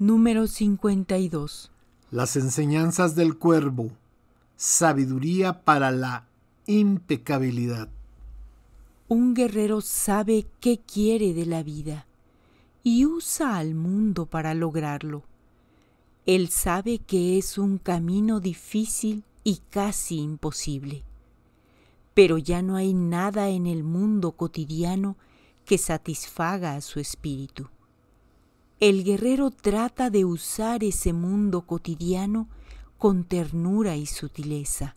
Número 52. Las enseñanzas del cuervo. Sabiduría para la impecabilidad. Un guerrero sabe qué quiere de la vida y usa al mundo para lograrlo. Él sabe que es un camino difícil y casi imposible. Pero ya no hay nada en el mundo cotidiano que satisfaga a su espíritu el guerrero trata de usar ese mundo cotidiano con ternura y sutileza.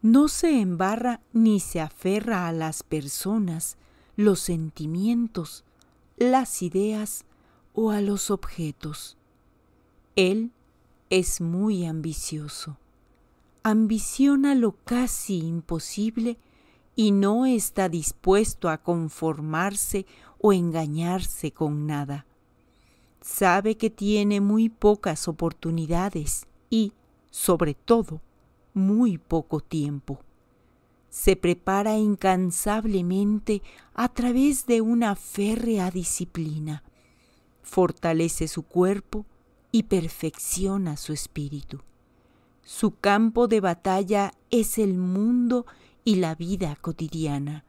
No se embarra ni se aferra a las personas, los sentimientos, las ideas o a los objetos. Él es muy ambicioso. Ambiciona lo casi imposible y no está dispuesto a conformarse o engañarse con nada sabe que tiene muy pocas oportunidades y, sobre todo, muy poco tiempo. Se prepara incansablemente a través de una férrea disciplina. Fortalece su cuerpo y perfecciona su espíritu. Su campo de batalla es el mundo y la vida cotidiana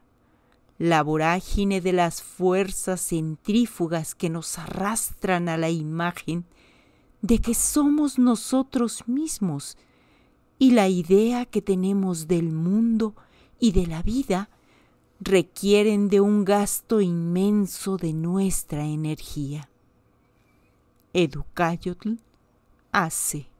la vorágine de las fuerzas centrífugas que nos arrastran a la imagen de que somos nosotros mismos y la idea que tenemos del mundo y de la vida requieren de un gasto inmenso de nuestra energía. Educayotl hace.